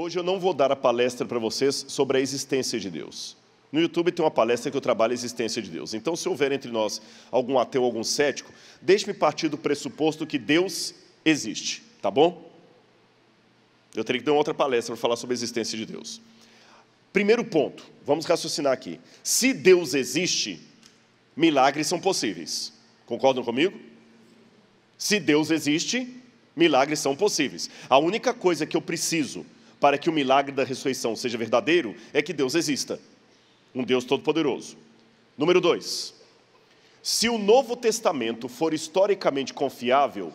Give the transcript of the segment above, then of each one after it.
Hoje eu não vou dar a palestra para vocês sobre a existência de Deus. No YouTube tem uma palestra que eu trabalho a existência de Deus. Então, se houver entre nós algum ateu, algum cético, deixe-me partir do pressuposto que Deus existe, tá bom? Eu teria que dar uma outra palestra para falar sobre a existência de Deus. Primeiro ponto, vamos raciocinar aqui. Se Deus existe, milagres são possíveis. Concordam comigo? Se Deus existe, milagres são possíveis. A única coisa que eu preciso para que o milagre da ressurreição seja verdadeiro é que Deus exista, um Deus todo-poderoso. Número dois, se o Novo Testamento for historicamente confiável,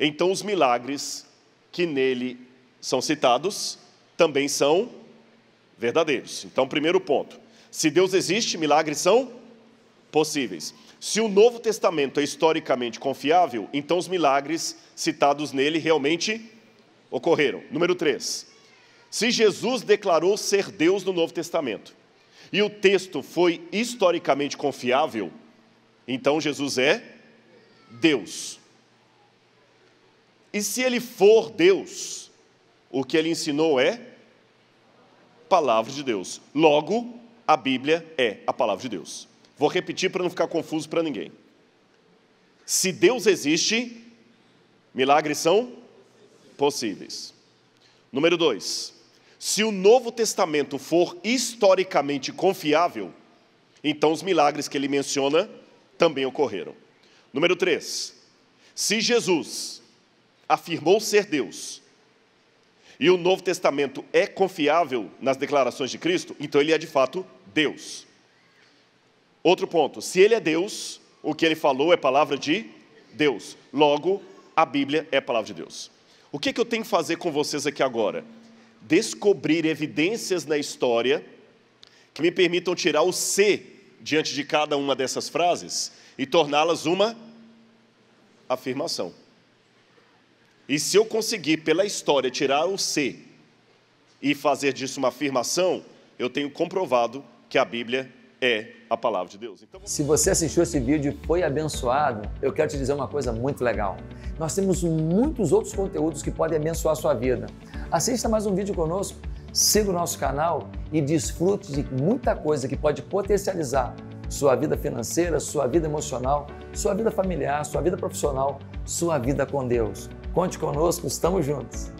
então os milagres que nele são citados também são verdadeiros. Então, primeiro ponto: se Deus existe, milagres são possíveis. Se o Novo Testamento é historicamente confiável, então os milagres citados nele realmente ocorreram. Número 3. Se Jesus declarou ser Deus no Novo Testamento e o texto foi historicamente confiável, então Jesus é Deus. E se ele for Deus, o que ele ensinou é palavra de Deus. Logo, a Bíblia é a palavra de Deus. Vou repetir para não ficar confuso para ninguém. Se Deus existe, milagres são possíveis. Número dois, se o Novo Testamento for historicamente confiável, então os milagres que ele menciona também ocorreram. Número 3. Se Jesus afirmou ser Deus, e o Novo Testamento é confiável nas declarações de Cristo, então ele é de fato Deus. Outro ponto: se ele é Deus, o que ele falou é palavra de Deus, logo a Bíblia é palavra de Deus. O que, que eu tenho que fazer com vocês aqui agora? descobrir evidências na história que me permitam tirar o C diante de cada uma dessas frases e torná-las uma afirmação. E se eu conseguir, pela história, tirar o C e fazer disso uma afirmação, eu tenho comprovado que a Bíblia é a palavra de Deus. Então... Se você assistiu esse vídeo e foi abençoado, eu quero te dizer uma coisa muito legal. Nós temos muitos outros conteúdos que podem abençoar a sua vida. Assista mais um vídeo conosco, siga o nosso canal e desfrute de muita coisa que pode potencializar sua vida financeira, sua vida emocional, sua vida familiar, sua vida profissional, sua vida com Deus. Conte conosco, estamos juntos.